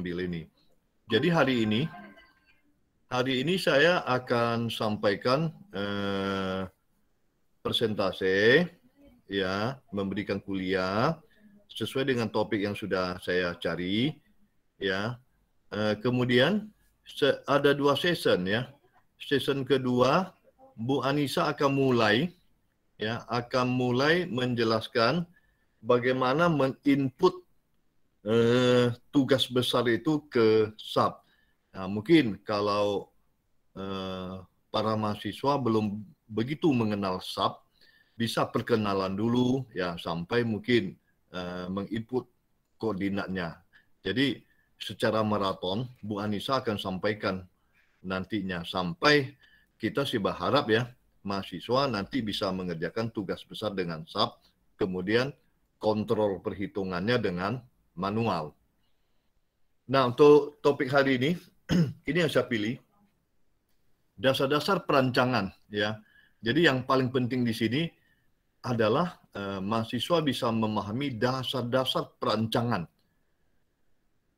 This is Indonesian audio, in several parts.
ambil ini. Jadi hari ini, hari ini saya akan sampaikan eh, persentase, ya, memberikan kuliah sesuai dengan topik yang sudah saya cari, ya. Eh, kemudian ada dua season ya. Season kedua Bu Anissa akan mulai ya akan mulai menjelaskan bagaimana menginput uh, tugas besar itu ke sub. Nah, mungkin kalau uh, para mahasiswa belum begitu mengenal sub, bisa perkenalan dulu ya sampai mungkin uh, menginput koordinatnya. Jadi secara maraton Bu Anissa akan sampaikan nantinya sampai kita sih berharap ya mahasiswa nanti bisa mengerjakan tugas besar dengan SAP, kemudian kontrol perhitungannya dengan manual. Nah, untuk topik hari ini, ini yang saya pilih dasar-dasar perancangan ya. Jadi yang paling penting di sini adalah eh, mahasiswa bisa memahami dasar-dasar perancangan.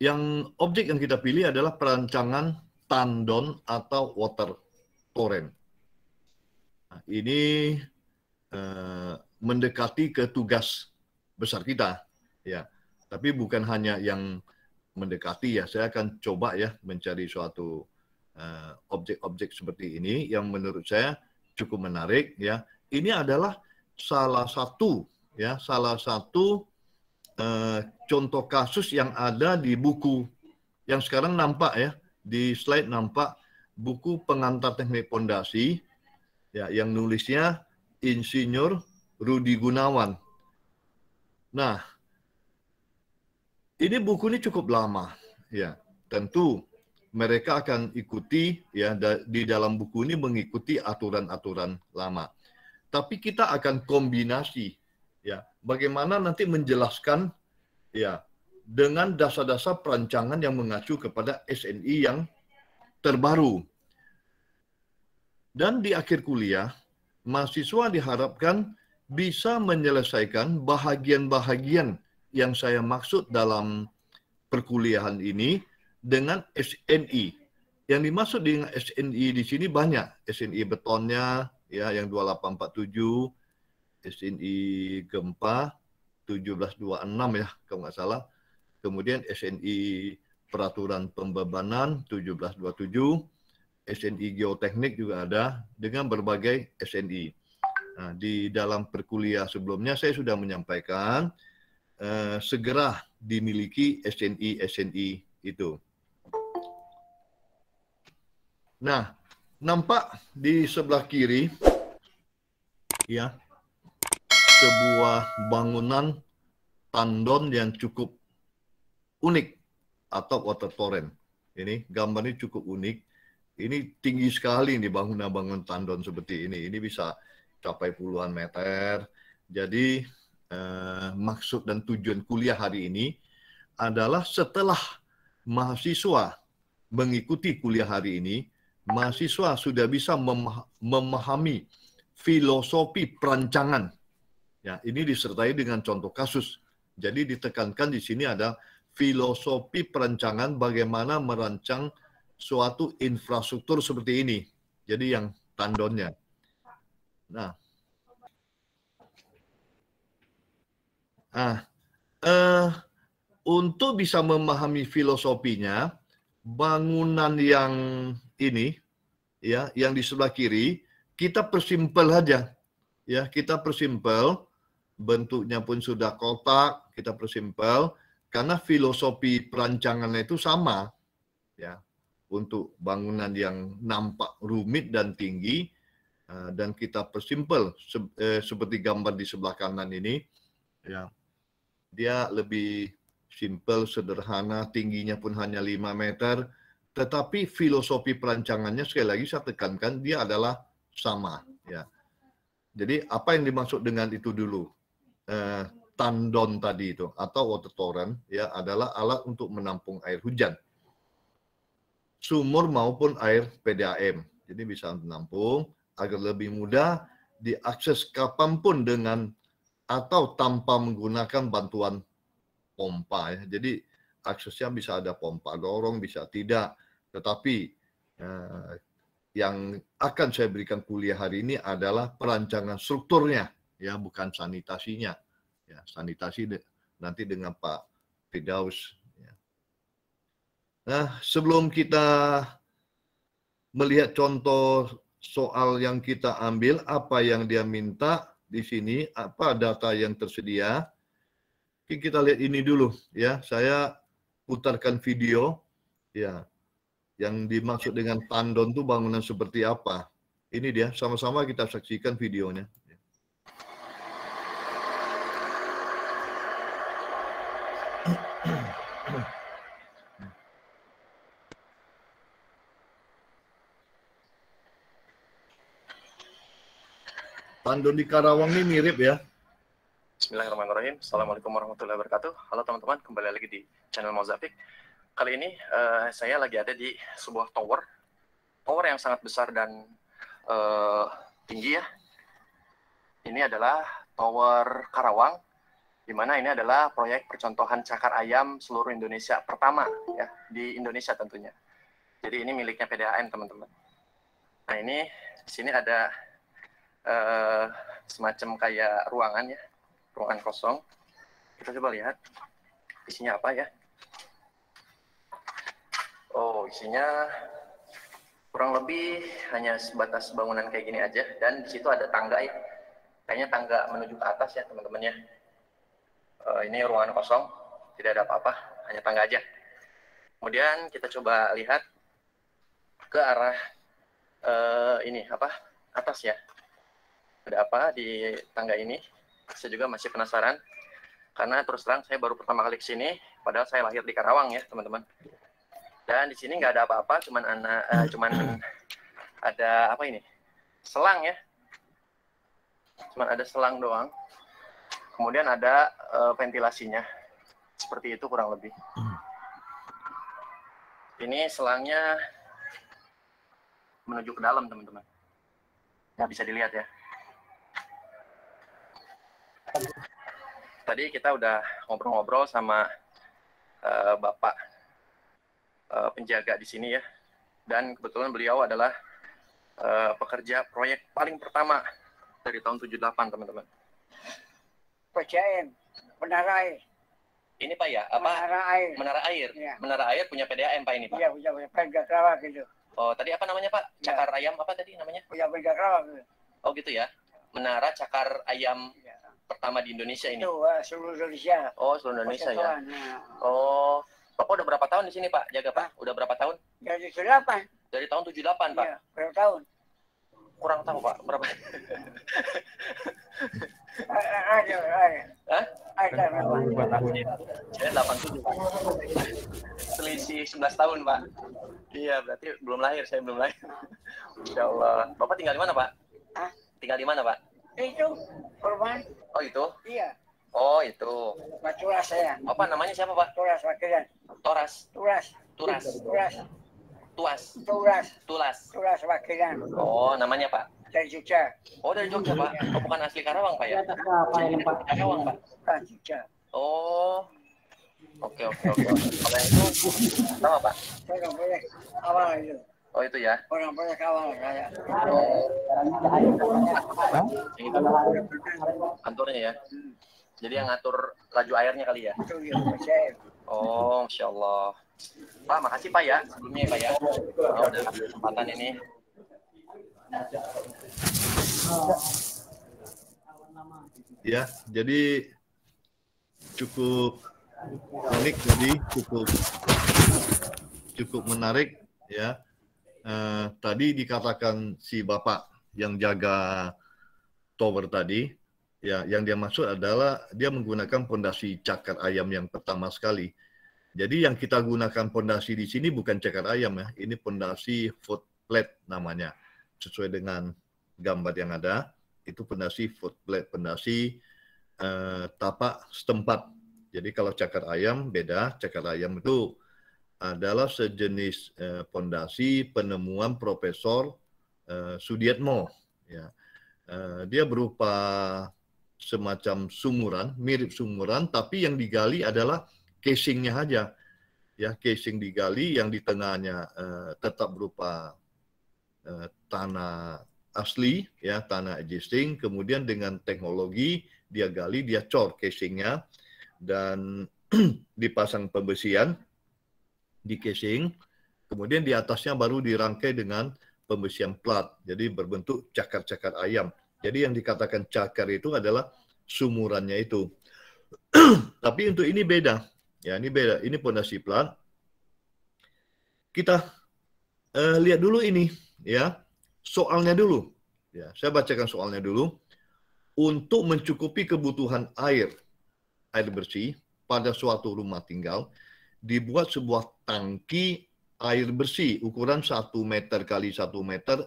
Yang objek yang kita pilih adalah perancangan tandon atau water torrent. Nah, ini eh, mendekati ke tugas besar kita ya tapi bukan hanya yang mendekati ya, saya akan coba ya mencari suatu eh, objek-objek uh, seperti ini yang menurut saya cukup menarik ya. Ini adalah salah satu ya, salah satu uh, contoh kasus yang ada di buku yang sekarang nampak ya di slide nampak buku pengantar teknik pondasi ya yang nulisnya Insinyur Rudi Gunawan. Nah, ini buku ini cukup lama, ya. Tentu mereka akan ikuti ya di dalam buku ini mengikuti aturan-aturan lama. Tapi kita akan kombinasi ya bagaimana nanti menjelaskan ya dengan dasar-dasar perancangan yang mengacu kepada SNI yang terbaru. Dan di akhir kuliah, mahasiswa diharapkan bisa menyelesaikan bahagian-bahagian yang saya maksud dalam perkuliahan ini dengan SNI. Yang dimaksud dengan SNI di sini banyak. SNI betonnya ya yang 2847, SNI gempa 1726 ya kalau nggak salah. Kemudian SNI peraturan pembebanan 1727, SNI geoteknik juga ada dengan berbagai SNI. Nah, di dalam perkuliah sebelumnya saya sudah menyampaikan uh, segera dimiliki SNI SNI itu. Nah, nampak di sebelah kiri ya sebuah bangunan tandon yang cukup unik atau water torrent. Ini gambarnya cukup unik. Ini tinggi sekali nih bangunan-bangunan tandon seperti ini. Ini bisa capai puluhan meter. Jadi eh, maksud dan tujuan kuliah hari ini adalah setelah mahasiswa mengikuti kuliah hari ini, mahasiswa sudah bisa memah memahami filosofi perancangan. Ya, ini disertai dengan contoh kasus. Jadi ditekankan di sini ada filosofi perancangan bagaimana merancang suatu infrastruktur seperti ini. Jadi yang tandonnya. Nah, Nah, eh, untuk bisa memahami filosofinya, bangunan yang ini, ya, yang di sebelah kiri, kita persimpel aja, ya, kita persimpel, bentuknya pun sudah kotak, kita persimpel, karena filosofi perancangannya itu sama, ya, untuk bangunan yang nampak rumit dan tinggi, eh, dan kita persimpel eh, seperti gambar di sebelah kanan ini, ya dia lebih simple, sederhana, tingginya pun hanya 5 meter. Tetapi filosofi perancangannya sekali lagi saya tekankan dia adalah sama. Ya. Jadi apa yang dimaksud dengan itu dulu? Eh, tandon tadi itu atau water torrent ya adalah alat untuk menampung air hujan. Sumur maupun air PDAM. Jadi bisa menampung agar lebih mudah diakses kapanpun dengan atau tanpa menggunakan bantuan pompa ya. Jadi aksesnya bisa ada pompa dorong, bisa tidak. Tetapi eh, yang akan saya berikan kuliah hari ini adalah perancangan strukturnya ya, bukan sanitasinya. Ya, sanitasi de nanti dengan Pak Fidaus Ya. Nah, sebelum kita melihat contoh soal yang kita ambil, apa yang dia minta, di sini apa data yang tersedia. Oke, kita lihat ini dulu ya. Saya putarkan video ya. Yang dimaksud dengan tandon itu bangunan seperti apa. Ini dia, sama-sama kita saksikan videonya. Pandun di Karawang ini mirip ya. Bismillahirrahmanirrahim. Assalamualaikum warahmatullahi wabarakatuh. Halo teman-teman, kembali lagi di channel Mozafik. Kali ini uh, saya lagi ada di sebuah tower. Tower yang sangat besar dan uh, tinggi ya. Ini adalah Tower Karawang, di mana ini adalah proyek percontohan cakar ayam seluruh Indonesia pertama ya di Indonesia tentunya. Jadi ini miliknya PDAM teman-teman. Nah ini di sini ada uh, semacam kayak ruangan ya, ruangan kosong. Kita coba lihat isinya apa ya. Oh, isinya kurang lebih hanya sebatas bangunan kayak gini aja dan di situ ada tangga ya. Kayaknya tangga menuju ke atas ya, teman-teman ya. Uh, ini ruangan kosong, tidak ada apa-apa, hanya tangga aja. Kemudian kita coba lihat ke arah uh, ini apa? atas ya, ada apa di tangga ini. Saya juga masih penasaran karena terus terang saya baru pertama kali ke sini, padahal saya lahir di Karawang ya teman-teman. Dan di sini nggak ada apa-apa, cuman uh, cuman ada apa ini? Selang ya, cuman ada selang doang. Kemudian ada uh, ventilasinya, seperti itu kurang lebih. Ini selangnya menuju ke dalam teman-teman. Nggak bisa dilihat ya. tadi kita udah ngobrol-ngobrol sama uh, Bapak uh, penjaga di sini ya. Dan kebetulan beliau adalah uh, pekerja proyek paling pertama dari tahun 78, teman-teman. Pecahin, menara air. Ini Pak ya, apa? Menara air. Menara air. Ya. Menara air punya PDAM Pak ini Pak. Iya, punya punya pega kerawak gitu. Oh, tadi apa namanya Pak? Iya. Cakar ya. ayam apa tadi namanya? Punya pega kerawak gitu. Oh gitu ya. Menara cakar ayam pertama di Indonesia ini? Wah, eh, seluruh Indonesia. Oh, seluruh Indonesia ya? ya. Oh, Bapak udah berapa tahun di sini, Pak? Jaga, Pak? Udah berapa tahun? Dari 78. Dari tahun 78, Pak? Iya, berapa tahun? Kurang tahu, Pak. Berapa? Ada, Hah? Ada kan berapa 87, ya. Pak. Selisih 11 tahun, Pak. Iya, berarti belum lahir. Saya belum lahir. Insya Allah. Bapak tinggal di mana, Pak? Hah? Tinggal di mana, Pak? Itu korban. Oh itu? Iya. Oh itu. Pak Turas saya. Apa namanya siapa Pak? Turas Wakilan. Toras. Turas. Turas. Turas. Tuas. Turas. Tulas. Turas Wakilan. Oh namanya Pak? Dari Jogja. Oh dari Jogja Pak. Oh bukan asli Karawang Pak ya? Iya, Karawang Pak. Jogja. Oh. Oke oke oke. Kalau itu sama Pak. Saya nggak boleh awal itu. Oh itu ya. Orang banyak kawan kayak. Kantornya ya. Jadi yang ngatur laju airnya kali ya. Iya, oh, masya Allah. Pak, makasih Pak ya sebelumnya ya, Pak ya. Oh, udah kesempatan ini. Ya, jadi cukup unik, jadi cukup cukup menarik ya uh, tadi dikatakan si bapak yang jaga tower tadi, ya yang dia maksud adalah dia menggunakan pondasi cakar ayam yang pertama sekali. Jadi yang kita gunakan pondasi di sini bukan cakar ayam ya, ini pondasi foot plate namanya. Sesuai dengan gambar yang ada, itu pondasi foot plate, pondasi uh, tapak setempat. Jadi kalau cakar ayam beda, cakar ayam itu adalah sejenis pondasi eh, penemuan Profesor eh, Sudiatmo. Ya. Eh, dia berupa semacam sumuran, mirip sumuran, tapi yang digali adalah casingnya saja. Ya, casing digali yang di tengahnya eh, tetap berupa eh, tanah asli, ya tanah existing. Kemudian dengan teknologi dia gali, dia cor casingnya dan dipasang pembesian di casing, kemudian di atasnya baru dirangkai dengan pembesian plat, jadi berbentuk cakar-cakar ayam. Jadi yang dikatakan cakar itu adalah sumurannya itu. Tapi untuk ini beda, ya ini beda. Ini pondasi plat. Kita uh, lihat dulu ini, ya soalnya dulu. Ya, saya bacakan soalnya dulu. Untuk mencukupi kebutuhan air, air bersih pada suatu rumah tinggal, dibuat sebuah tangki air bersih ukuran 1 meter kali 1 meter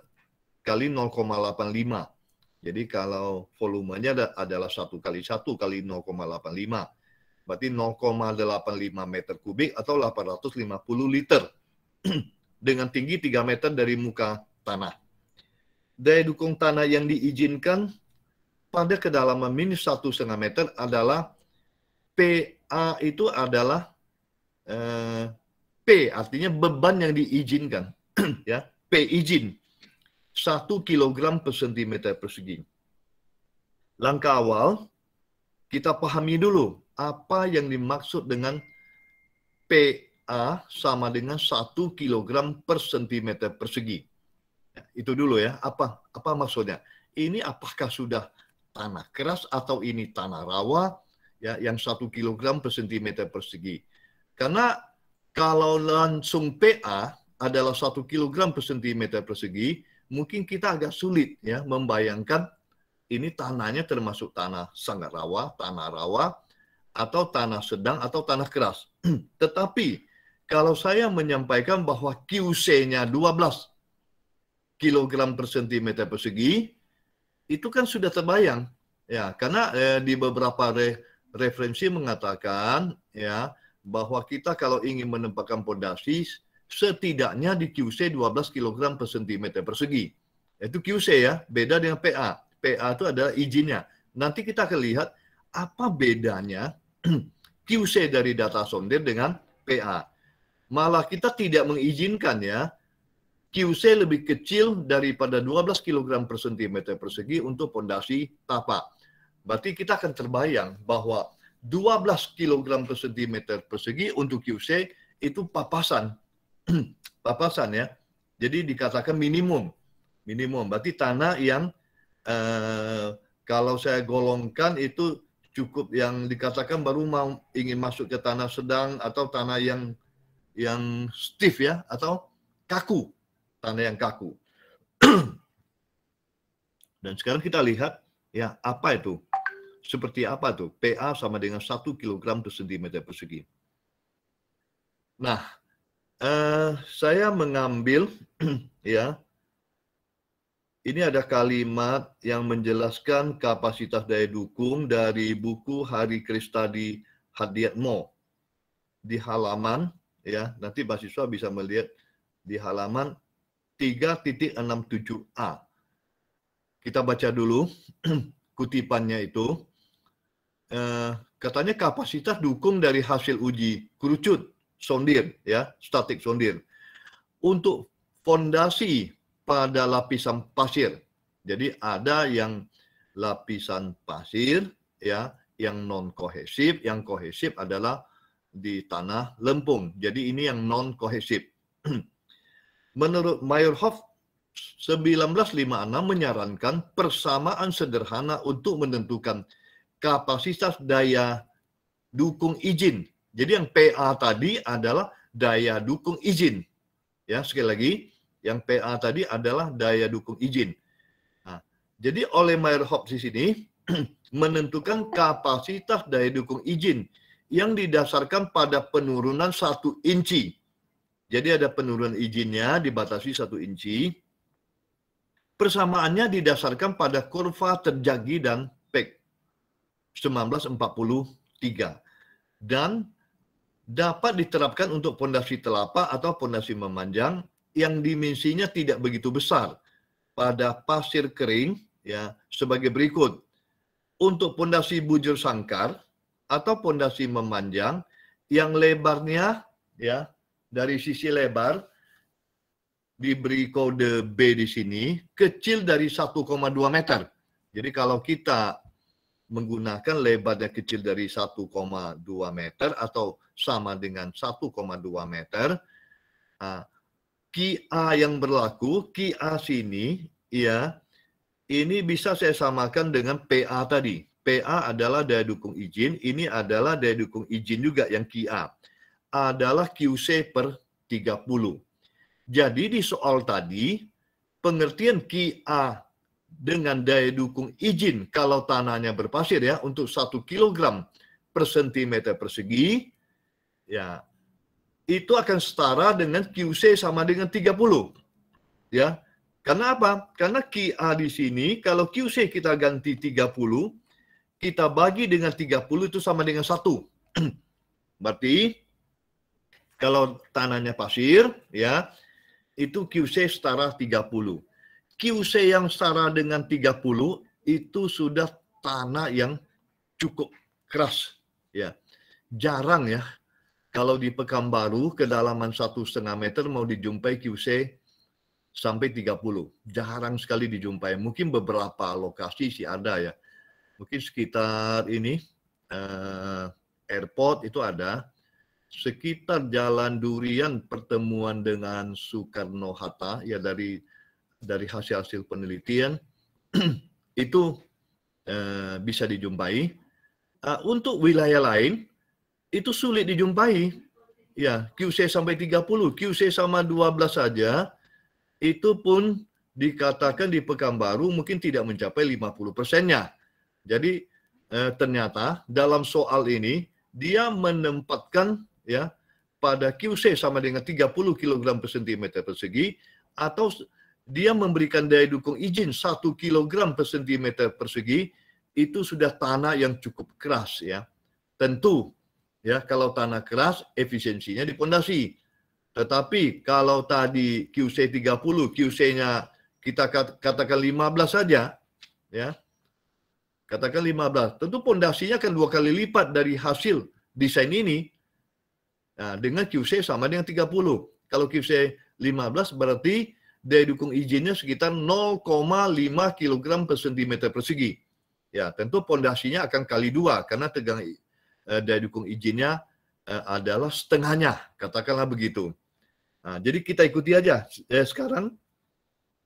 kali 0,85. Jadi kalau volumenya adalah 1 kali 1 kali 0,85. Berarti 0,85 meter kubik atau 850 liter. Dengan tinggi 3 meter dari muka tanah. Daya dukung tanah yang diizinkan pada kedalaman minus 1,5 meter adalah PA itu adalah P artinya beban yang diizinkan ya P izin 1 kilogram per cm persegi. Langkah awal kita pahami dulu apa yang dimaksud dengan PA sama dengan 1 kilogram per cm persegi. Ya, itu dulu ya, apa apa maksudnya? Ini apakah sudah tanah keras atau ini tanah rawa ya yang 1 kilogram per cm persegi. Karena kalau langsung PA adalah satu kilogram per sentimeter persegi, mungkin kita agak sulit ya membayangkan ini tanahnya termasuk tanah sangat rawa, tanah rawa, atau tanah sedang, atau tanah keras. Tetapi kalau saya menyampaikan bahwa QC-nya 12 kilogram per sentimeter persegi, itu kan sudah terbayang. Ya, karena eh, di beberapa re referensi mengatakan ya bahwa kita kalau ingin menempatkan pondasi setidaknya di QC 12 kg per cm persegi. Itu QC ya, beda dengan PA. PA itu adalah izinnya. Nanti kita akan lihat apa bedanya QC dari data sonder dengan PA. Malah kita tidak mengizinkan ya QC lebih kecil daripada 12 kg per cm persegi untuk pondasi tapak. Berarti kita akan terbayang bahwa 12 kg per sentimeter persegi untuk QC itu papasan. papasan ya. Jadi dikatakan minimum. Minimum. Berarti tanah yang eh, kalau saya golongkan itu cukup yang dikatakan baru mau ingin masuk ke tanah sedang atau tanah yang yang stiff ya atau kaku. Tanah yang kaku. Dan sekarang kita lihat ya apa itu seperti apa tuh? PA sama dengan 1 kg per cm persegi. Nah, eh, saya mengambil ya ini ada kalimat yang menjelaskan kapasitas daya dukung dari buku Hari Kristadi Hadiatmo di halaman ya nanti mahasiswa bisa melihat di halaman 3.67a. Kita baca dulu kutipannya itu. Eh, katanya kapasitas dukung dari hasil uji kerucut sondir ya, statik sondir untuk fondasi pada lapisan pasir. Jadi ada yang lapisan pasir ya, yang non kohesif, yang kohesif adalah di tanah lempung. Jadi ini yang non kohesif. Menurut Mayerhoff 1956 menyarankan persamaan sederhana untuk menentukan kapasitas daya dukung izin. Jadi yang PA tadi adalah daya dukung izin. Ya, sekali lagi, yang PA tadi adalah daya dukung izin. Nah, jadi oleh Mayer Hobbs di sini menentukan kapasitas daya dukung izin yang didasarkan pada penurunan satu inci. Jadi ada penurunan izinnya dibatasi satu inci. Persamaannya didasarkan pada kurva terjagi dan 1943 dan dapat diterapkan untuk pondasi telapak atau pondasi memanjang yang dimensinya tidak begitu besar pada pasir kering ya sebagai berikut untuk pondasi bujur sangkar atau pondasi memanjang yang lebarnya ya dari sisi lebar diberi kode B di sini kecil dari 1,2 meter. Jadi kalau kita menggunakan lebarnya kecil dari 1,2 meter atau sama dengan 1,2 meter, nah, QA yang berlaku, QA sini, ya, ini bisa saya samakan dengan PA tadi. PA adalah daya dukung izin, ini adalah daya dukung izin juga yang QA. Adalah QC per 30. Jadi di soal tadi, pengertian QA dengan daya dukung izin kalau tanahnya berpasir ya untuk satu kilogram per sentimeter persegi ya itu akan setara dengan QC sama dengan 30 ya karena apa? Karena QA di sini, kalau QC kita ganti 30, kita bagi dengan 30 itu sama dengan satu Berarti, kalau tanahnya pasir, ya, itu QC setara 30. QC yang setara dengan 30 itu sudah tanah yang cukup keras ya. Jarang ya kalau di Pekanbaru kedalaman satu setengah meter mau dijumpai QC sampai 30. Jarang sekali dijumpai. Mungkin beberapa lokasi sih ada ya. Mungkin sekitar ini eh, airport itu ada. Sekitar Jalan Durian pertemuan dengan Soekarno Hatta ya dari dari hasil-hasil penelitian itu eh, bisa dijumpai. Eh, untuk wilayah lain itu sulit dijumpai. Ya, QC sampai 30, QC sama 12 saja itu pun dikatakan di Pekanbaru mungkin tidak mencapai 50 persennya. Jadi eh, ternyata dalam soal ini dia menempatkan ya pada QC sama dengan 30 kg per cm persegi atau dia memberikan daya dukung izin 1 kg per sentimeter persegi, itu sudah tanah yang cukup keras ya. Tentu ya kalau tanah keras efisiensinya di pondasi. Tetapi kalau tadi QC 30, QC-nya kita katakan 15 saja ya. Katakan 15. Tentu pondasinya akan dua kali lipat dari hasil desain ini. Nah, dengan QC sama dengan 30. Kalau QC 15 berarti daya dukung izinnya sekitar 0,5 kg per cm persegi. Ya, tentu pondasinya akan kali dua karena tegang eh, daya dukung izinnya eh, adalah setengahnya, katakanlah begitu. Nah, jadi kita ikuti aja eh, sekarang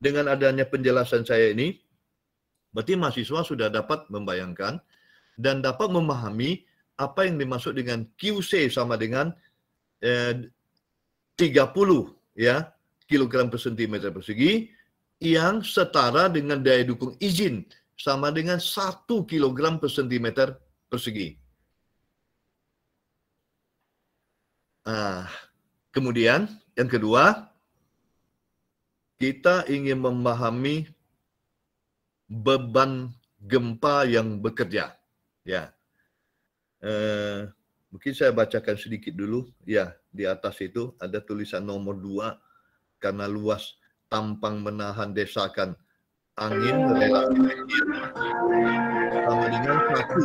dengan adanya penjelasan saya ini, berarti mahasiswa sudah dapat membayangkan dan dapat memahami apa yang dimaksud dengan QC sama dengan eh, 30 ya kg per cm persegi yang setara dengan daya dukung izin sama dengan 1 kg per cm persegi. Nah, kemudian yang kedua, kita ingin memahami beban gempa yang bekerja. Ya, eh, mungkin saya bacakan sedikit dulu. Ya, di atas itu ada tulisan nomor dua karena luas tampang menahan desakan angin rela sama dengan satu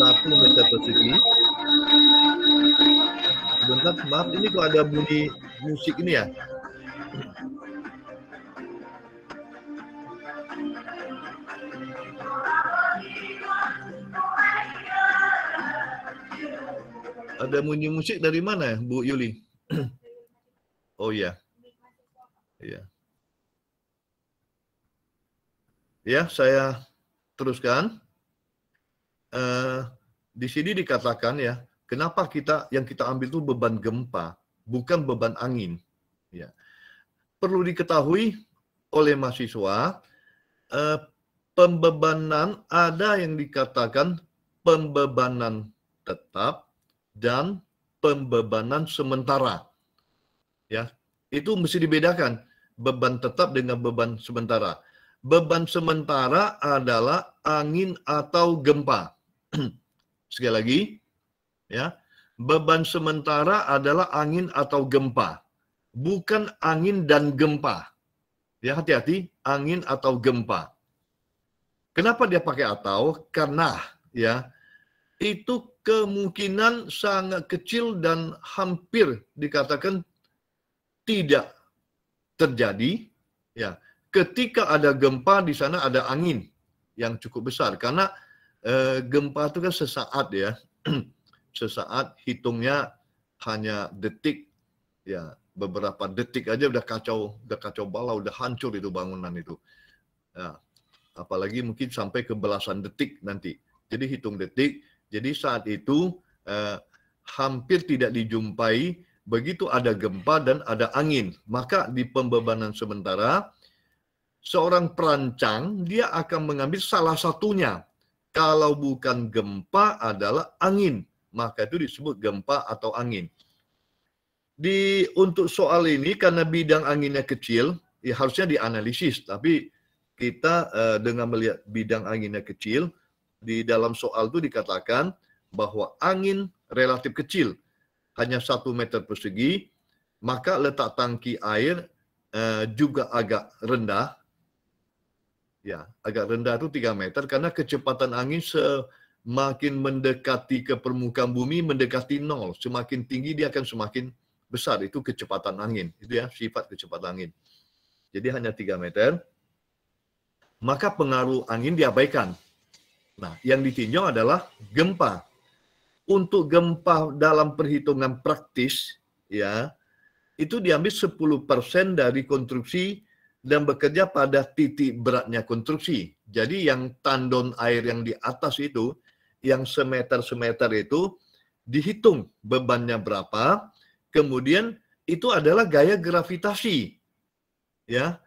satu meter persegi sebentar maaf ini kok ada bunyi musik ini ya Ada bunyi musik dari mana, Bu Yuli? oh iya. Iya. Ya, saya teruskan. Uh, di sini dikatakan ya, kenapa kita yang kita ambil itu beban gempa, bukan beban angin. Ya. Perlu diketahui oleh mahasiswa, uh, pembebanan ada yang dikatakan pembebanan tetap dan pembebanan sementara. Ya, itu mesti dibedakan beban tetap dengan beban sementara. Beban sementara adalah angin atau gempa. Sekali lagi, ya. Beban sementara adalah angin atau gempa, bukan angin dan gempa. Ya hati-hati, angin atau gempa. Kenapa dia pakai atau? Karena ya itu kemungkinan sangat kecil dan hampir dikatakan tidak terjadi ya ketika ada gempa di sana ada angin yang cukup besar karena e, gempa itu kan sesaat ya sesaat hitungnya hanya detik ya beberapa detik aja udah kacau udah kacau balau udah hancur itu bangunan itu ya, apalagi mungkin sampai ke belasan detik nanti jadi hitung detik jadi saat itu eh, hampir tidak dijumpai begitu ada gempa dan ada angin. Maka di pembebanan sementara seorang perancang dia akan mengambil salah satunya. Kalau bukan gempa adalah angin, maka itu disebut gempa atau angin. Di untuk soal ini karena bidang anginnya kecil, ya harusnya dianalisis, tapi kita eh, dengan melihat bidang anginnya kecil, di dalam soal itu dikatakan bahwa angin relatif kecil, hanya satu meter persegi, maka letak tangki air eh, juga agak rendah. Ya, agak rendah itu tiga meter karena kecepatan angin semakin mendekati ke permukaan bumi, mendekati nol. Semakin tinggi dia akan semakin besar. Itu kecepatan angin. Itu ya sifat kecepatan angin. Jadi hanya 3 meter. Maka pengaruh angin diabaikan Nah, yang ditinjau adalah gempa. Untuk gempa dalam perhitungan praktis, ya, itu diambil 10% dari konstruksi dan bekerja pada titik beratnya konstruksi. Jadi yang tandon air yang di atas itu, yang semeter-semeter itu, dihitung bebannya berapa, kemudian itu adalah gaya gravitasi. Ya.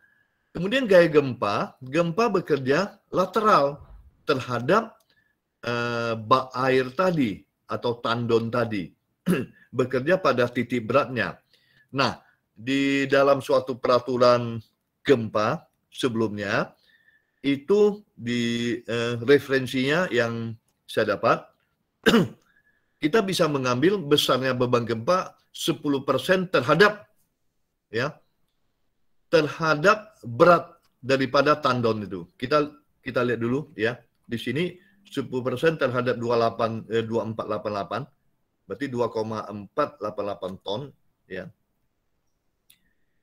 Kemudian gaya gempa, gempa bekerja lateral terhadap uh, eh, bak air tadi atau tandon tadi. Bekerja pada titik beratnya. Nah, di dalam suatu peraturan gempa sebelumnya, itu di uh, referensinya yang saya dapat, kita bisa mengambil besarnya beban gempa 10% terhadap ya terhadap berat daripada tandon itu. Kita kita lihat dulu ya di sini 10% terhadap 28 eh, 2488 berarti 2,488 ton ya.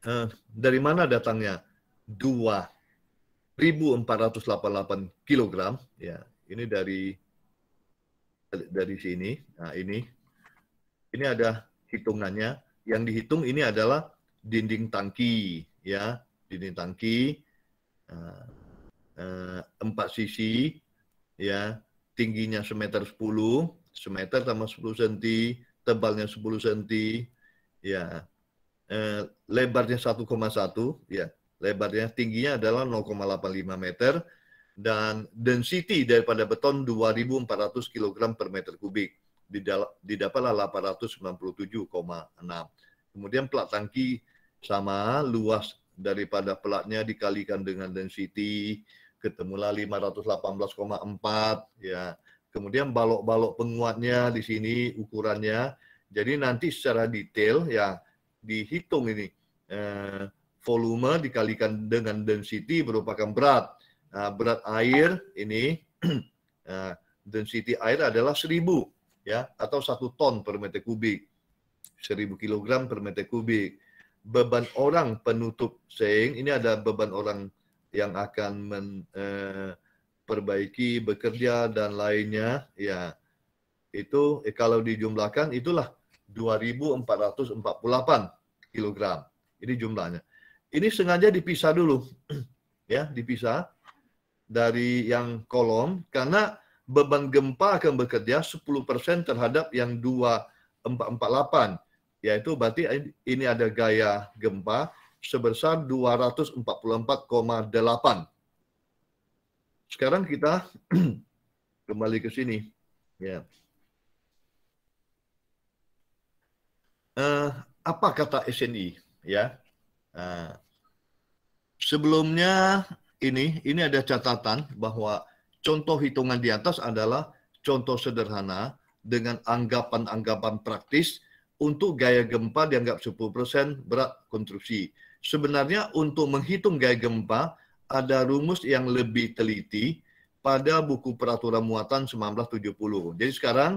Eh, dari mana datangnya? 2.488 kg ya. Ini dari dari sini. Nah, ini ini ada hitungannya. Yang dihitung ini adalah dinding tangki ya, dinding tangki eh, eh empat sisi ya tingginya semeter sepuluh semeter sama sepuluh senti tebalnya sepuluh senti ya eh, lebarnya satu ya lebarnya tingginya adalah 0,85 meter, dan density daripada beton 2.400 kg per meter kubik. Didapatlah 897,6. Kemudian plat tangki sama luas daripada pelatnya dikalikan dengan density ketemulah 518,4 ya. Kemudian balok-balok penguatnya di sini ukurannya. Jadi nanti secara detail ya dihitung ini eh, volume dikalikan dengan density merupakan berat. Nah, berat air ini eh, density air adalah 1000 ya atau satu ton per meter kubik. 1000 kilogram per meter kubik. Beban orang penutup seng ini ada beban orang yang akan memperbaiki, eh, bekerja dan lainnya ya itu eh, kalau dijumlahkan itulah 2448 kilogram. Ini jumlahnya. Ini sengaja dipisah dulu ya, dipisah dari yang kolom karena beban gempa akan bekerja 10% terhadap yang 2448 yaitu berarti ini ada gaya gempa sebesar 244,8. Sekarang kita kembali ke sini. Ya. Uh, apa kata SNI? Ya. Uh, sebelumnya ini ini ada catatan bahwa contoh hitungan di atas adalah contoh sederhana dengan anggapan-anggapan praktis untuk gaya gempa dianggap 10% berat konstruksi Sebenarnya untuk menghitung gaya gempa ada rumus yang lebih teliti pada buku peraturan muatan 1970. Jadi sekarang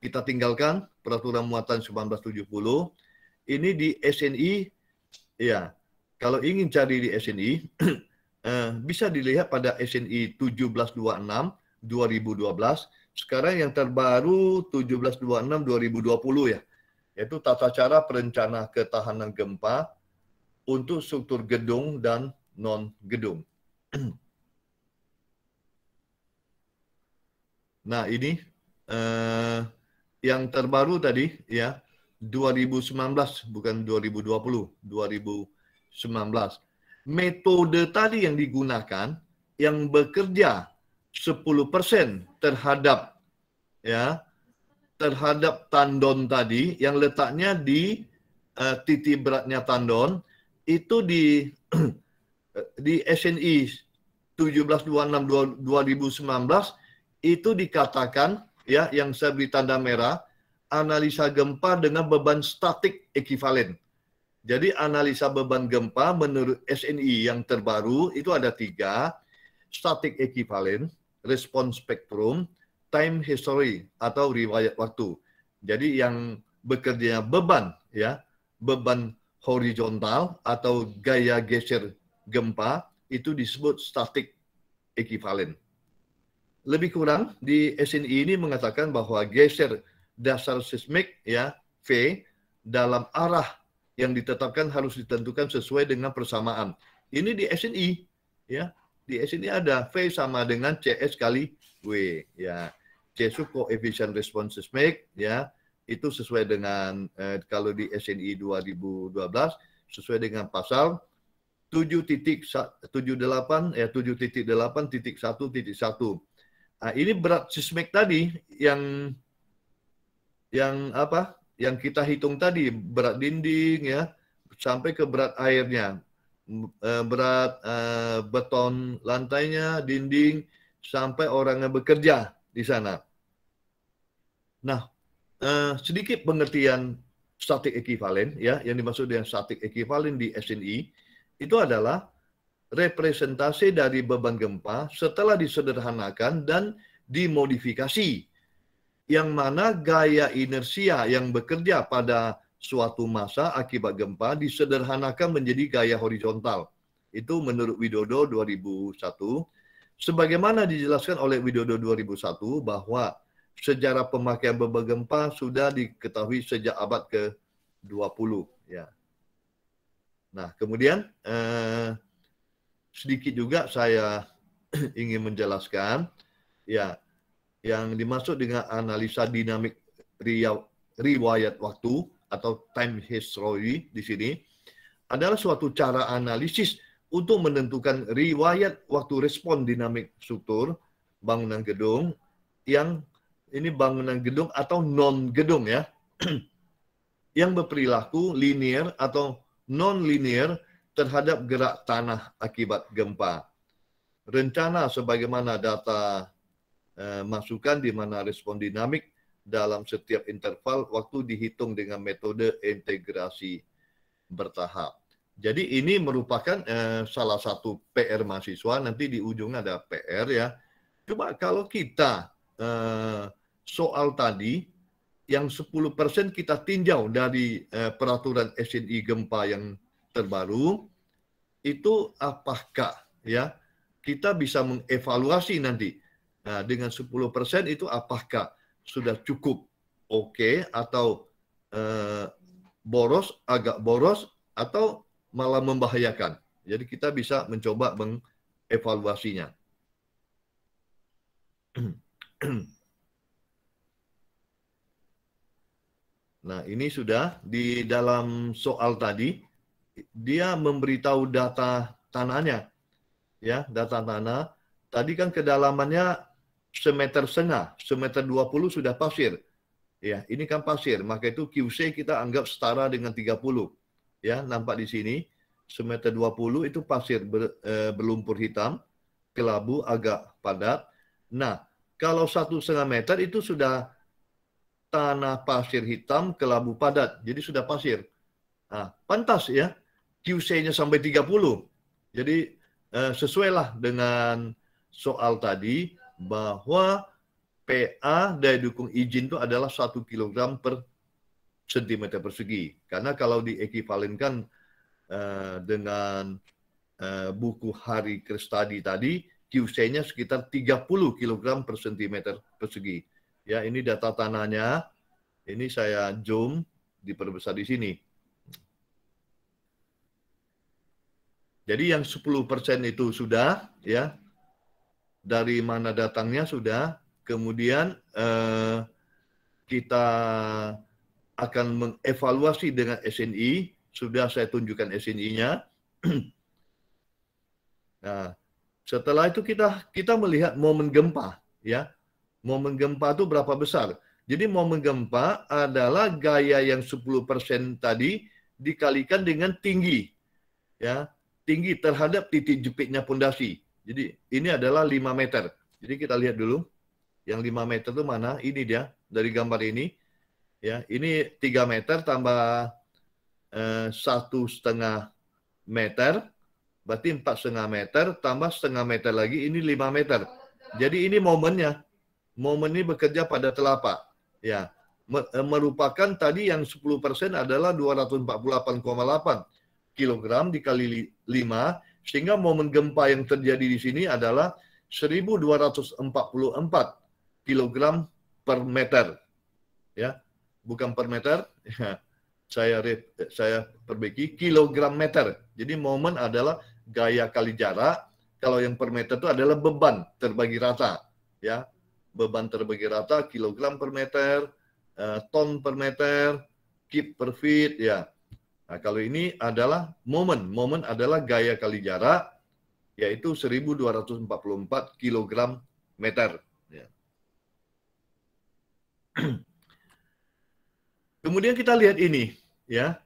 kita tinggalkan peraturan muatan 1970. Ini di SNI ya. Kalau ingin cari di SNI eh, bisa dilihat pada SNI 1726 2012. Sekarang yang terbaru 1726 2020 ya. Yaitu tata cara perencana ketahanan gempa untuk struktur gedung dan non-gedung. Nah, ini eh, yang terbaru tadi ya 2019 bukan 2020, 2019. Metode tadi yang digunakan yang bekerja 10% terhadap ya terhadap tandon tadi yang letaknya di uh, titik beratnya tandon itu di di SNI 1726 2019 itu dikatakan ya yang saya beri tanda merah analisa gempa dengan beban statik ekivalen. Jadi analisa beban gempa menurut SNI yang terbaru itu ada tiga, statik ekivalen, response spectrum, time history atau riwayat waktu. Jadi yang bekerjanya beban ya, beban horizontal atau gaya geser gempa itu disebut static equivalent. Lebih kurang di SNI ini mengatakan bahwa geser dasar seismik ya V dalam arah yang ditetapkan harus ditentukan sesuai dengan persamaan. Ini di SNI ya. Di SNI ada V sama dengan CS kali W ya. C sub coefficient response seismic ya itu sesuai dengan eh, kalau di SNI 2012 sesuai dengan pasal 7.78 78 ya 7.8.1.1. Ah ini berat sismik tadi yang yang apa? Yang kita hitung tadi berat dinding ya sampai ke berat airnya, eh, berat eh, beton lantainya, dinding sampai orangnya bekerja di sana. Nah, uh, sedikit pengertian static equivalent ya yang dimaksud dengan static equivalent di SNI itu adalah representasi dari beban gempa setelah disederhanakan dan dimodifikasi yang mana gaya inersia yang bekerja pada suatu masa akibat gempa disederhanakan menjadi gaya horizontal. Itu menurut Widodo 2001. Sebagaimana dijelaskan oleh Widodo 2001 bahwa sejarah pemakaian bomba gempa sudah diketahui sejak abad ke-20 ya. Nah, kemudian eh, sedikit juga saya ingin menjelaskan ya yang dimaksud dengan analisa dinamik riwayat waktu atau time history di sini adalah suatu cara analisis untuk menentukan riwayat waktu respon dinamik struktur bangunan gedung yang ini bangunan gedung atau non-gedung ya, yang berperilaku linear atau non linear terhadap gerak tanah akibat gempa. Rencana sebagaimana data eh, masukan di mana respon dinamik dalam setiap interval waktu dihitung dengan metode integrasi bertahap. Jadi ini merupakan eh, salah satu PR mahasiswa nanti di ujungnya ada PR ya. Coba kalau kita Eh, soal tadi yang 10% kita tinjau dari uh, peraturan SNI gempa yang terbaru itu apakah ya kita bisa mengevaluasi nanti nah, dengan 10% itu apakah sudah cukup oke okay, atau eh, boros agak boros atau malah membahayakan jadi kita bisa mencoba mengevaluasinya Nah, ini sudah di dalam soal tadi dia memberitahu data tanahnya. Ya, data tanah. Tadi kan kedalamannya semeter setengah, semeter 20 sudah pasir. Ya, ini kan pasir, maka itu QC kita anggap setara dengan 30. Ya, nampak di sini semeter 20 itu pasir ber, e, berlumpur hitam, kelabu agak padat. Nah, kalau satu setengah meter itu sudah tanah pasir hitam kelabu padat. Jadi sudah pasir. Nah, pantas ya. QC-nya sampai 30. Jadi eh, sesuailah dengan soal tadi bahwa PA dari dukung izin itu adalah 1 kg per cm persegi. Karena kalau diekivalenkan eh, dengan eh, buku Hari Kristadi tadi, QC-nya sekitar 30 kg per sentimeter persegi. Ya, ini data tanahnya. Ini saya zoom diperbesar di sini. Jadi yang 10% itu sudah ya. Dari mana datangnya sudah, kemudian eh, kita akan mengevaluasi dengan SNI, sudah saya tunjukkan SNI-nya. nah, setelah itu kita kita melihat momen gempa, ya. Momen gempa itu berapa besar? Jadi momen gempa adalah gaya yang 10% tadi dikalikan dengan tinggi. Ya, tinggi terhadap titik jepitnya pondasi. Jadi ini adalah 5 meter. Jadi kita lihat dulu yang 5 meter itu mana? Ini dia dari gambar ini. Ya, ini 3 meter tambah eh, satu setengah meter Berarti empat setengah meter tambah setengah meter lagi ini lima meter. Jadi ini momennya. Momen ini bekerja pada telapak. Ya, eh, merupakan tadi yang 10% adalah 248,8 kilogram dikali 5 sehingga momen gempa yang terjadi di sini adalah 1244 kilogram per meter. Ya, bukan per meter. Ya. Saya saya perbaiki kilogram meter. Jadi momen adalah gaya kali jarak. Kalau yang per meter itu adalah beban terbagi rata, ya beban terbagi rata kilogram per meter, eh, ton per meter, kip per feet, ya. Nah, kalau ini adalah momen, momen adalah gaya kali jarak, yaitu 1244 kilogram meter. Ya. Kemudian kita lihat ini, ya.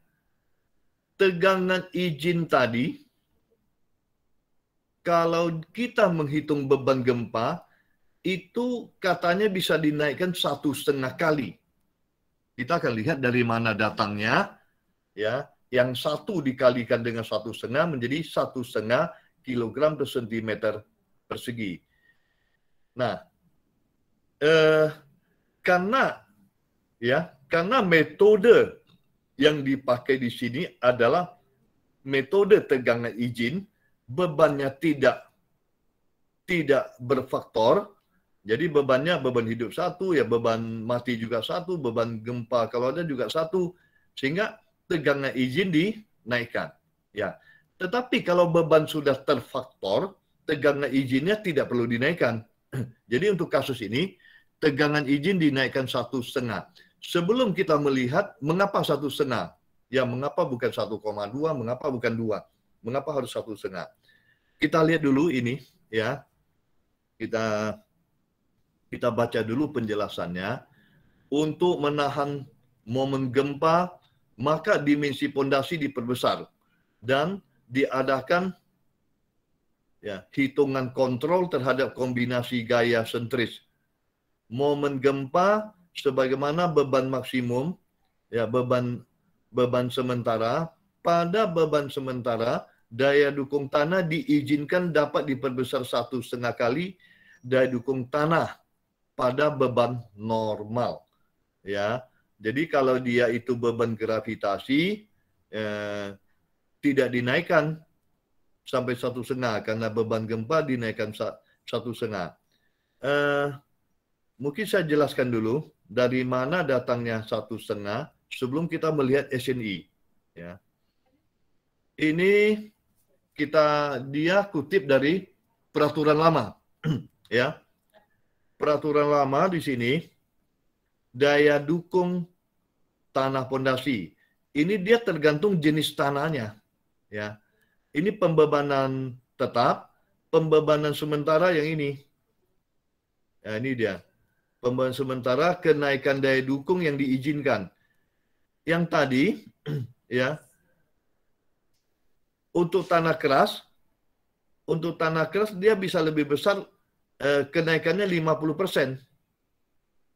Tegangan izin tadi kalau kita menghitung beban gempa, itu katanya bisa dinaikkan satu setengah kali. Kita akan lihat dari mana datangnya, ya. Yang satu dikalikan dengan satu setengah menjadi satu setengah kilogram per sentimeter persegi. Nah, eh, karena ya karena metode yang dipakai di sini adalah metode tegangan izin bebannya tidak tidak berfaktor, jadi bebannya beban hidup satu, ya beban mati juga satu, beban gempa kalau ada juga satu, sehingga tegangnya izin dinaikkan. Ya, tetapi kalau beban sudah terfaktor, tegangan izinnya tidak perlu dinaikkan. Jadi untuk kasus ini, tegangan izin dinaikkan satu setengah. Sebelum kita melihat mengapa satu setengah, ya mengapa bukan 1,2, mengapa bukan dua, mengapa harus satu setengah. Kita lihat dulu ini ya. Kita kita baca dulu penjelasannya. Untuk menahan momen gempa, maka dimensi pondasi diperbesar dan diadakan ya hitungan kontrol terhadap kombinasi gaya sentris. Momen gempa sebagaimana beban maksimum ya beban beban sementara pada beban sementara daya dukung tanah diizinkan dapat diperbesar satu setengah kali daya dukung tanah pada beban normal ya jadi kalau dia itu beban gravitasi eh, tidak dinaikkan sampai satu setengah karena beban gempa dinaikkan satu setengah eh, mungkin saya jelaskan dulu dari mana datangnya satu setengah sebelum kita melihat SNI ya ini kita dia kutip dari peraturan lama ya peraturan lama di sini daya dukung tanah pondasi ini dia tergantung jenis tanahnya ya ini pembebanan tetap pembebanan sementara yang ini ya, ini dia pembebanan sementara kenaikan daya dukung yang diizinkan yang tadi ya untuk tanah keras, untuk tanah keras dia bisa lebih besar eh, kenaikannya 50 persen.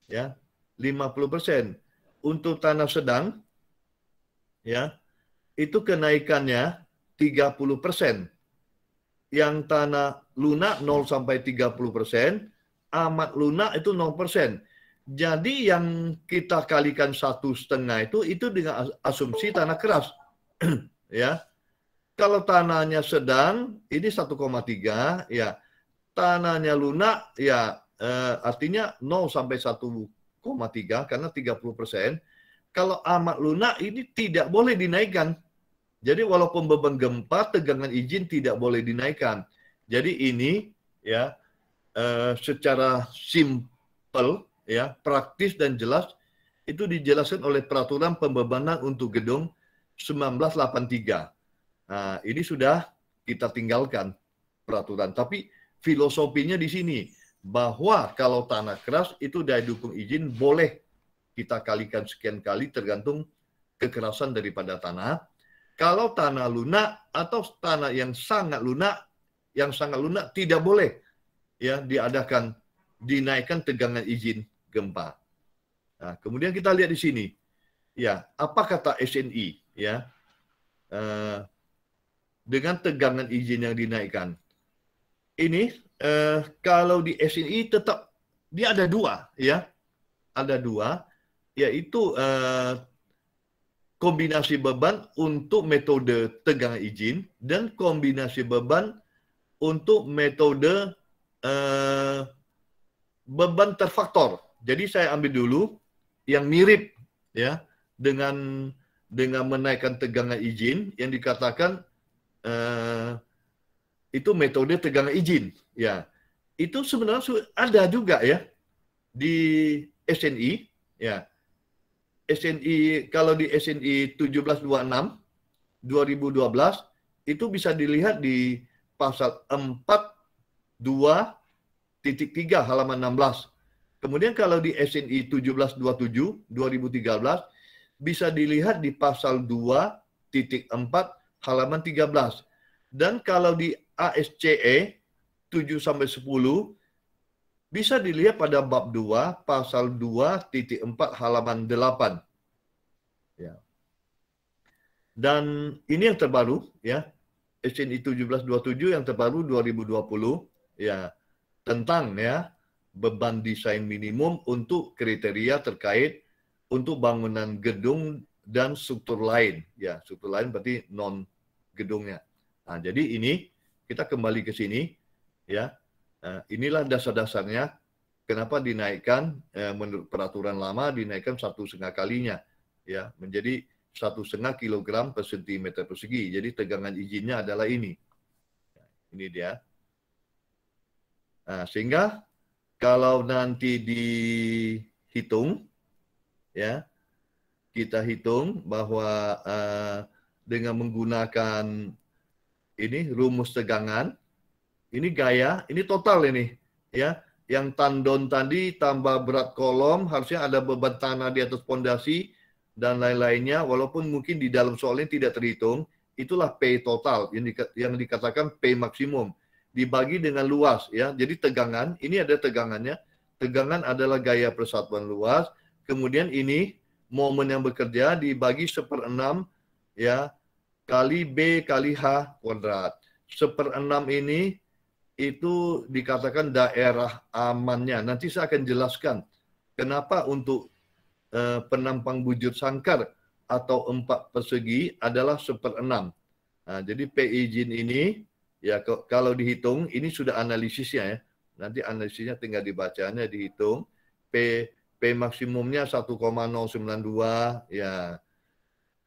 Ya, 50 persen. Untuk tanah sedang, ya, itu kenaikannya 30 persen. Yang tanah lunak 0 sampai 30 persen, amat lunak itu 0 persen. Jadi yang kita kalikan satu setengah itu itu dengan asumsi tanah keras, ya kalau tanahnya sedang, ini 1,3, ya. Tanahnya lunak, ya eh, artinya 0 sampai 1,3 karena 30 persen. Kalau amat lunak ini tidak boleh dinaikkan. Jadi walaupun beban gempa, tegangan izin tidak boleh dinaikkan. Jadi ini ya eh, secara simple ya praktis dan jelas itu dijelaskan oleh peraturan pembebanan untuk gedung 1983. Nah, ini sudah kita tinggalkan peraturan. Tapi filosofinya di sini bahwa kalau tanah keras itu daya dukung izin boleh kita kalikan sekian kali tergantung kekerasan daripada tanah. Kalau tanah lunak atau tanah yang sangat lunak, yang sangat lunak tidak boleh ya diadakan dinaikkan tegangan izin gempa. Nah, kemudian kita lihat di sini, ya apa kata SNI ya? Uh, dengan tegangan izin yang dinaikkan. Ini eh, kalau di SNI tetap dia ada dua ya, ada dua yaitu eh, kombinasi beban untuk metode tegangan izin dan kombinasi beban untuk metode eh, beban terfaktor. Jadi saya ambil dulu yang mirip ya dengan dengan menaikkan tegangan izin yang dikatakan Eh, itu metode tegang izin ya itu sebenarnya ada juga ya di SNI ya SNI kalau di SNI 1726 2012 itu bisa dilihat di pasal 4 2 titik 3 halaman 16 kemudian kalau di SNI 1727 2013 bisa dilihat di pasal 2 titik 4 halaman 13. Dan kalau di ASCE 7 sampai 10 bisa dilihat pada bab 2 pasal 2.4 halaman 8. Ya. Dan ini yang terbaru ya. SNI 1727 yang terbaru 2020 ya tentang ya beban desain minimum untuk kriteria terkait untuk bangunan gedung dan struktur lain. Ya, struktur lain berarti non gedungnya. Nah, jadi ini kita kembali ke sini, ya. Nah, inilah dasar-dasarnya kenapa dinaikkan eh, menurut peraturan lama dinaikkan satu setengah kalinya, ya, menjadi satu setengah kilogram per sentimeter persegi. Jadi tegangan izinnya adalah ini. Ini dia. Nah, sehingga kalau nanti dihitung, ya, kita hitung bahwa uh, dengan menggunakan ini rumus tegangan, ini gaya, ini total ini ya. Yang tandon tadi tambah berat kolom, harusnya ada beban tanah di atas pondasi dan lain-lainnya. Walaupun mungkin di dalam soal ini tidak terhitung, itulah P total yang, di, yang dikatakan P maksimum dibagi dengan luas ya. Jadi tegangan ini ada tegangannya. Tegangan adalah gaya persatuan luas. Kemudian ini momen yang bekerja dibagi seperenam ya kali B kali H kuadrat. Seperenam ini itu dikatakan daerah amannya. Nanti saya akan jelaskan kenapa untuk eh, penampang bujur sangkar atau empat persegi adalah seperenam. Nah, jadi pijin ini ya kalau dihitung ini sudah analisisnya ya. Nanti analisisnya tinggal dibacanya dihitung P P maksimumnya 1,092 ya.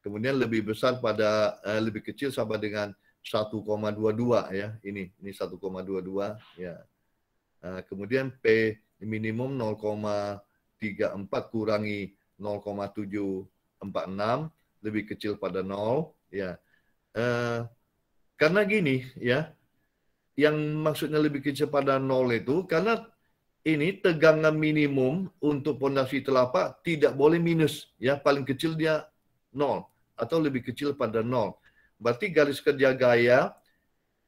Kemudian lebih besar pada eh, lebih kecil sama dengan 1,22 ya. Ini ini 1,22 ya. Nah, kemudian P minimum 0,34 kurangi 0,746 lebih kecil pada 0 ya. Eh, karena gini ya, yang maksudnya lebih kecil pada nol itu karena ini tegangan minimum untuk pondasi telapak tidak boleh minus ya paling kecil dia nol atau lebih kecil pada nol berarti garis kerja gaya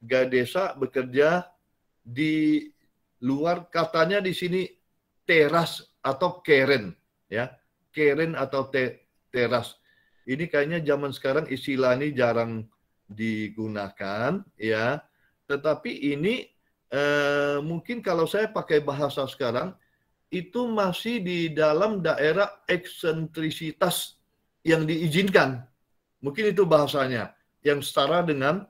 gaya desa bekerja di luar katanya di sini teras atau keren ya keren atau te teras ini kayaknya zaman sekarang istilah ini jarang digunakan ya tetapi ini Eh, mungkin kalau saya pakai bahasa sekarang itu masih di dalam daerah eksentrisitas yang diizinkan. Mungkin itu bahasanya yang setara dengan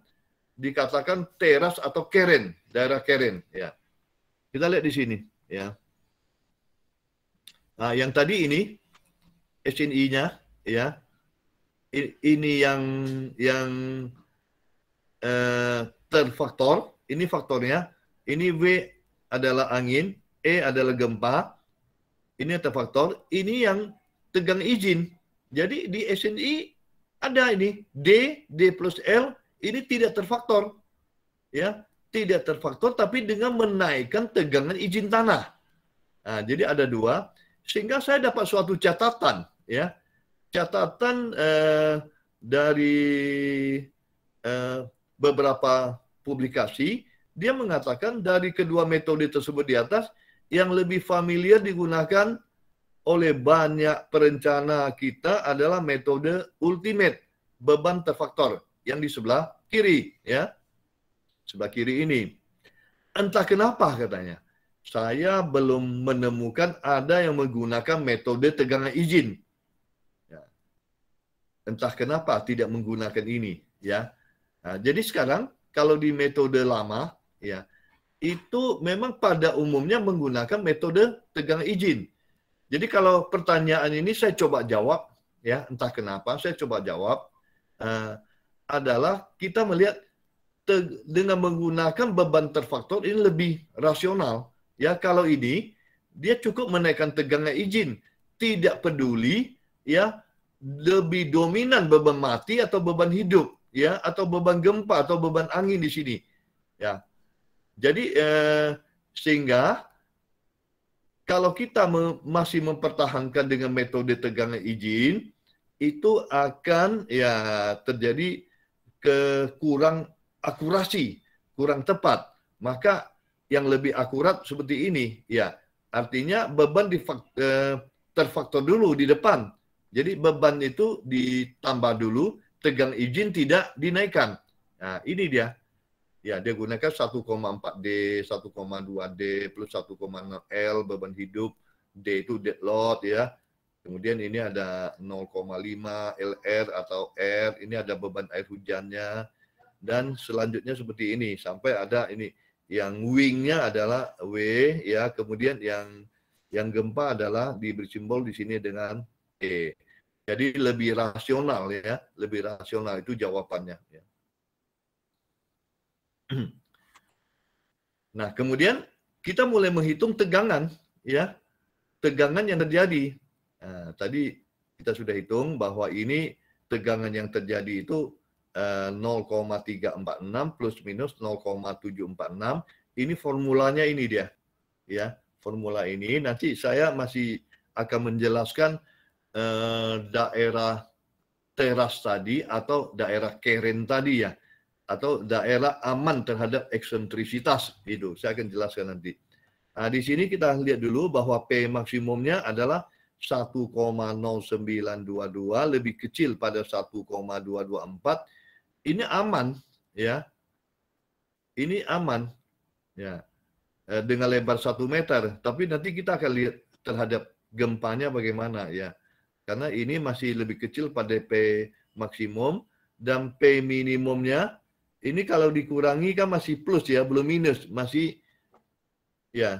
dikatakan teras atau keren, daerah keren ya. Kita lihat di sini ya. Nah, yang tadi ini SNI-nya ya. Ini yang yang eh, terfaktor, ini faktornya ini W adalah angin, E adalah gempa. Ini ada faktor. Ini yang tegang izin. Jadi di SNI ada ini D, D plus L ini tidak terfaktor. Ya, tidak terfaktor tapi dengan menaikkan tegangan izin tanah. Nah, jadi ada dua sehingga saya dapat suatu catatan ya. Catatan eh, dari eh, beberapa publikasi dia mengatakan dari kedua metode tersebut di atas yang lebih familiar digunakan oleh banyak perencana kita adalah metode ultimate beban terfaktor yang di sebelah kiri ya sebelah kiri ini entah kenapa katanya saya belum menemukan ada yang menggunakan metode tegangan izin ya. entah kenapa tidak menggunakan ini ya nah, jadi sekarang kalau di metode lama ya itu memang pada umumnya menggunakan metode tegang izin. Jadi kalau pertanyaan ini saya coba jawab ya entah kenapa saya coba jawab uh, adalah kita melihat te- dengan menggunakan beban terfaktor ini lebih rasional ya kalau ini dia cukup menaikkan tegangnya izin tidak peduli ya lebih dominan beban mati atau beban hidup ya atau beban gempa atau beban angin di sini ya jadi eh, sehingga kalau kita me masih mempertahankan dengan metode tegangan izin itu akan ya terjadi kekurang akurasi, kurang tepat. Maka yang lebih akurat seperti ini ya. Artinya beban eh, terfaktor dulu di depan. Jadi beban itu ditambah dulu, tegang izin tidak dinaikkan. Nah, ini dia Ya, dia gunakan 1,4D, 1,2D, plus 1,6L, beban hidup, D itu dead load ya. Kemudian ini ada 0,5 LR atau R, ini ada beban air hujannya. Dan selanjutnya seperti ini, sampai ada ini, yang wingnya adalah W, ya kemudian yang yang gempa adalah diberi simbol di sini dengan E. Jadi lebih rasional ya, lebih rasional itu jawabannya. Ya. Nah, kemudian kita mulai menghitung tegangan, ya, tegangan yang terjadi. Nah, tadi kita sudah hitung bahwa ini tegangan yang terjadi itu 0,346 eh, plus minus 0,746. Ini formulanya ini dia, ya, formula ini. Nanti saya masih akan menjelaskan eh, daerah teras tadi atau daerah keren tadi ya atau daerah aman terhadap eksentrisitas itu. Saya akan jelaskan nanti. Nah, di sini kita lihat dulu bahwa P maksimumnya adalah 1,0922 lebih kecil pada 1,224. Ini aman ya. Ini aman ya. Eh, dengan lebar 1 meter, tapi nanti kita akan lihat terhadap gempanya bagaimana ya. Karena ini masih lebih kecil pada P maksimum dan P minimumnya ini kalau dikurangi kan masih plus ya, belum minus, masih ya.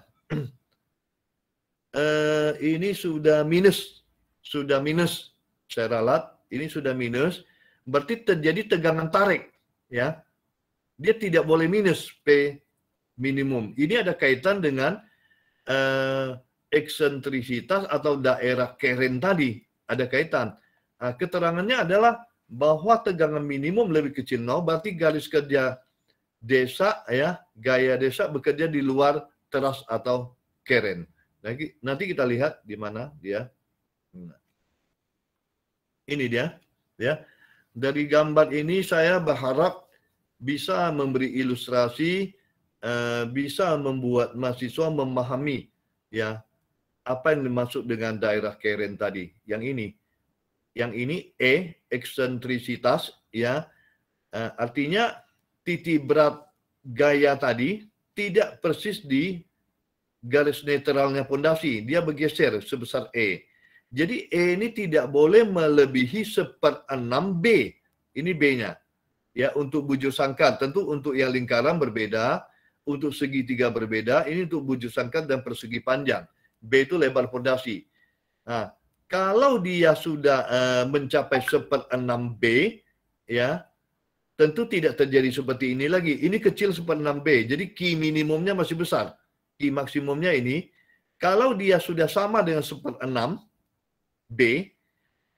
eh, ini sudah minus, sudah minus saya ralat, ini sudah minus, berarti terjadi tegangan tarik ya. Dia tidak boleh minus P minimum. Ini ada kaitan dengan eh, eksentrisitas atau daerah keren tadi, ada kaitan. Nah, keterangannya adalah bahwa tegangan minimum lebih kecil nol berarti garis kerja desa ya gaya desa bekerja di luar teras atau keren nanti nanti kita lihat di mana dia ini dia ya dari gambar ini saya berharap bisa memberi ilustrasi eh, bisa membuat mahasiswa memahami ya apa yang dimaksud dengan daerah keren tadi yang ini yang ini E eksentrisitas ya uh, artinya titik berat gaya tadi tidak persis di garis netralnya pondasi dia bergeser sebesar E jadi E ini tidak boleh melebihi seperenam B ini B-nya ya untuk bujur sangkar tentu untuk yang lingkaran berbeda untuk segitiga berbeda ini untuk bujur sangkar dan persegi panjang B itu lebar pondasi nah kalau dia sudah uh, mencapai seperenam B, ya, tentu tidak terjadi seperti ini lagi. Ini kecil seperenam B, jadi ki minimumnya masih besar. ki maksimumnya ini, kalau dia sudah sama dengan seperenam B,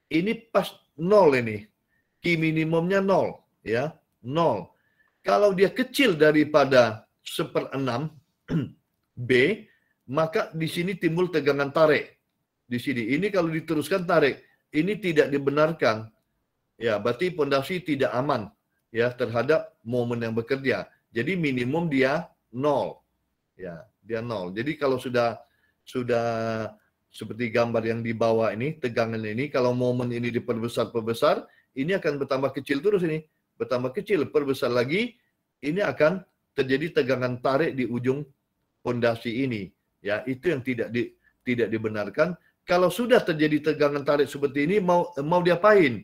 ini pas nol ini. ki minimumnya nol, ya, nol. Kalau dia kecil daripada seperenam B, maka di sini timbul tegangan tarik di sini. Ini kalau diteruskan tarik, ini tidak dibenarkan. Ya, berarti pondasi tidak aman ya terhadap momen yang bekerja. Jadi minimum dia nol. Ya, dia nol. Jadi kalau sudah sudah seperti gambar yang di bawah ini, tegangan ini, kalau momen ini diperbesar-perbesar, ini akan bertambah kecil terus ini. Bertambah kecil, perbesar lagi, ini akan terjadi tegangan tarik di ujung pondasi ini. Ya, itu yang tidak di, tidak dibenarkan kalau sudah terjadi tegangan tarik seperti ini mau mau diapain?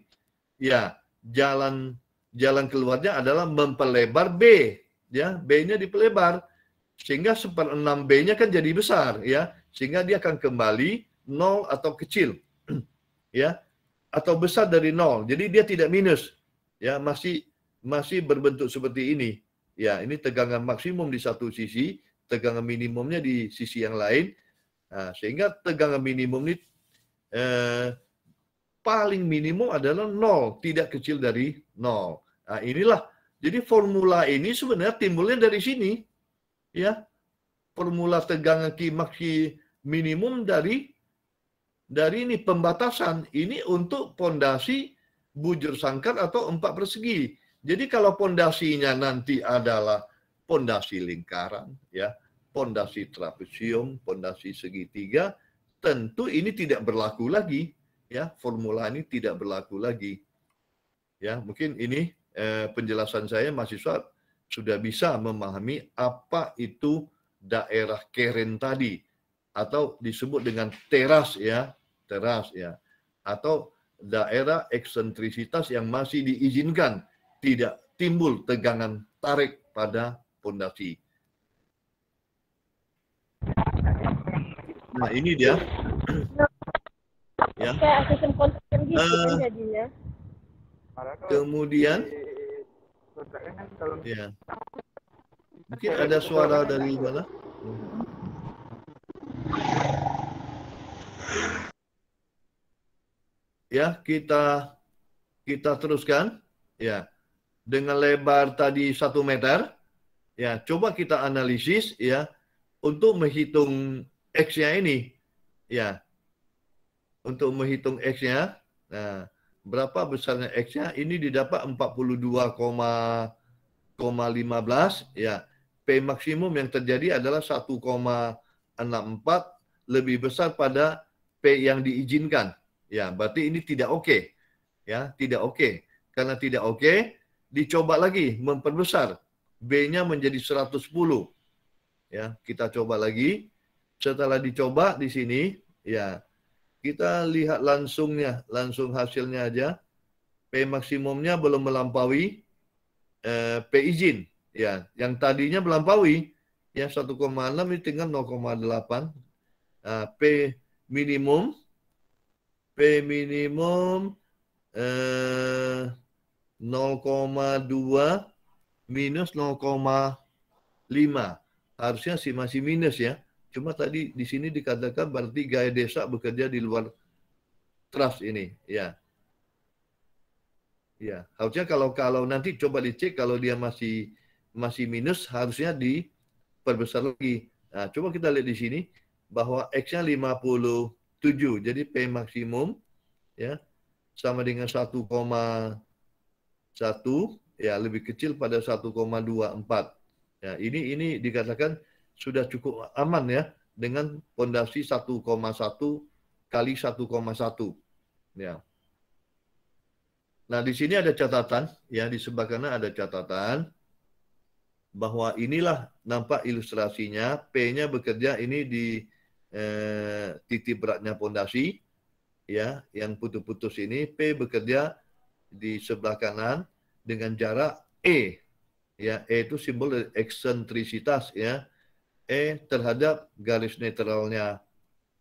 Ya, jalan jalan keluarnya adalah memperlebar B, ya. B-nya dipelebar sehingga 1/6 B-nya kan jadi besar, ya. Sehingga dia akan kembali nol atau kecil. ya. Atau besar dari nol. Jadi dia tidak minus. Ya, masih masih berbentuk seperti ini. Ya, ini tegangan maksimum di satu sisi, tegangan minimumnya di sisi yang lain Nah, sehingga tegangan minimum ini eh, paling minimum adalah nol, tidak kecil dari nol. Nah, inilah. Jadi formula ini sebenarnya timbulnya dari sini, ya. Formula tegangan kimaksi minimum dari dari ini pembatasan ini untuk pondasi bujur sangkar atau empat persegi. Jadi kalau pondasinya nanti adalah pondasi lingkaran, ya pondasi trapesium, pondasi segitiga, tentu ini tidak berlaku lagi, ya formula ini tidak berlaku lagi. Ya mungkin ini eh, penjelasan saya mahasiswa sudah bisa memahami apa itu daerah keren tadi atau disebut dengan teras ya teras ya atau daerah eksentrisitas yang masih diizinkan tidak timbul tegangan tarik pada pondasi Nah ini dia. ya. uh, Kemudian. Ya. Mungkin ada suara dari mana? Ya, kita kita teruskan. Ya, dengan lebar tadi satu meter. Ya, coba kita analisis ya untuk menghitung X-nya ini. Ya. Untuk menghitung X-nya, nah, berapa besarnya X-nya? Ini didapat 42,15 ya. P maksimum yang terjadi adalah 1,64 lebih besar pada P yang diizinkan. Ya, berarti ini tidak oke. Okay. Ya, tidak oke. Okay. Karena tidak oke, okay, dicoba lagi memperbesar. B-nya menjadi 110. Ya, kita coba lagi setelah dicoba di sini, ya kita lihat langsungnya, langsung hasilnya aja. P maksimumnya belum melampaui eh, P izin, ya. Yang tadinya melampaui, ya 1,6 itu tinggal 0,8. Nah, P minimum, P minimum eh, 0,2 minus 0,5. Harusnya sih masih minus ya Cuma tadi di sini dikatakan berarti gaya desa bekerja di luar trust ini, ya. Ya, harusnya kalau kalau nanti coba dicek kalau dia masih masih minus harusnya diperbesar lagi. Nah, coba kita lihat di sini bahwa X-nya 57. Jadi P maksimum ya sama dengan 1,1 ya lebih kecil pada 1,24. Ya, ini ini dikatakan sudah cukup aman ya dengan pondasi 1,1 kali 1,1 ya. Nah, di sini ada catatan ya di sebelah kanan ada catatan bahwa inilah nampak ilustrasinya P-nya bekerja ini di eh, titik beratnya pondasi ya yang putus-putus ini P bekerja di sebelah kanan dengan jarak E ya E itu simbol eksentrisitas ya E terhadap garis netralnya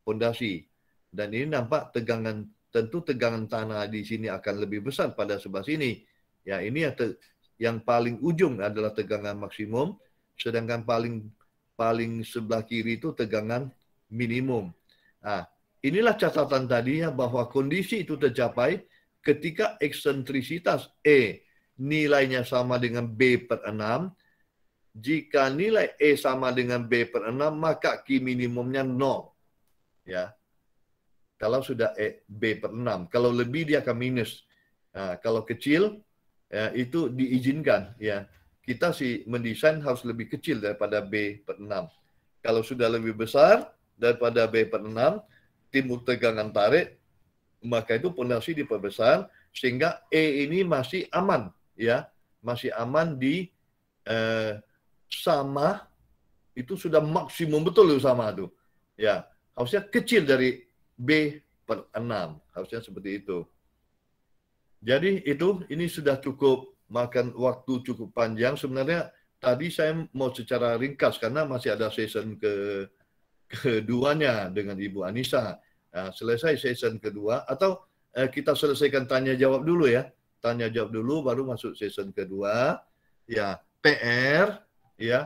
fondasi Dan ini nampak tegangan tentu tegangan tanah di sini akan lebih besar pada sebelah sini. Ya, ini yang, te, yang paling ujung adalah tegangan maksimum, sedangkan paling paling sebelah kiri itu tegangan minimum. Nah, inilah catatan tadinya bahwa kondisi itu tercapai ketika eksentrisitas E eh, nilainya sama dengan B per 6 jika nilai E sama dengan B per 6, maka Q minimumnya 0. Ya. Kalau sudah E, B per 6. Kalau lebih dia akan minus. Nah, kalau kecil, ya, itu diizinkan. ya Kita sih mendesain harus lebih kecil daripada B per 6. Kalau sudah lebih besar daripada B per 6, timbul tegangan tarik, maka itu pondasi diperbesar sehingga E ini masih aman. ya Masih aman di eh, sama itu sudah maksimum betul itu sama itu. Ya, harusnya kecil dari B per 6. Harusnya seperti itu. Jadi itu ini sudah cukup makan waktu cukup panjang. Sebenarnya tadi saya mau secara ringkas karena masih ada season ke keduanya dengan Ibu Anissa. Nah, selesai season kedua atau eh, kita selesaikan tanya jawab dulu ya. Tanya jawab dulu baru masuk season kedua. Ya, PR ya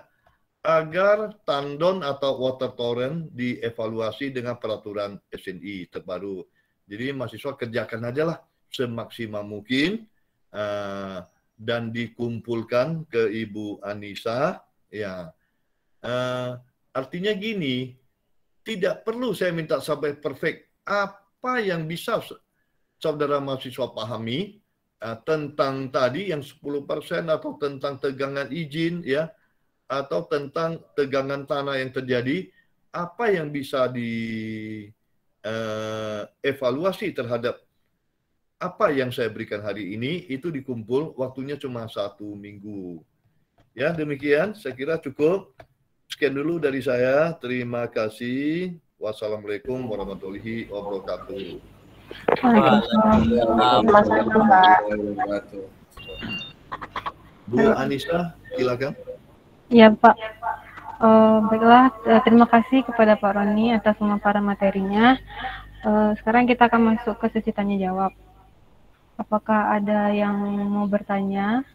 agar tandon atau water torrent dievaluasi dengan peraturan SNI terbaru. Jadi mahasiswa kerjakan aja lah semaksimal mungkin eh, dan dikumpulkan ke Ibu Anissa. Ya, eh, artinya gini, tidak perlu saya minta sampai perfect. Apa yang bisa saudara mahasiswa pahami eh, tentang tadi yang 10% atau tentang tegangan izin ya atau tentang tegangan tanah yang terjadi, apa yang bisa dievaluasi eh, terhadap apa yang saya berikan hari ini itu dikumpul waktunya cuma satu minggu. Ya demikian saya kira cukup. Sekian dulu dari saya. Terima kasih. Wassalamualaikum warahmatullahi wabarakatuh. Bu Anissa, silakan. Ya Pak, uh, baiklah eh, terima kasih kepada Pak Roni atas pemaparan materinya. Uh, sekarang kita akan masuk ke sesi tanya jawab. Apakah ada yang mau bertanya?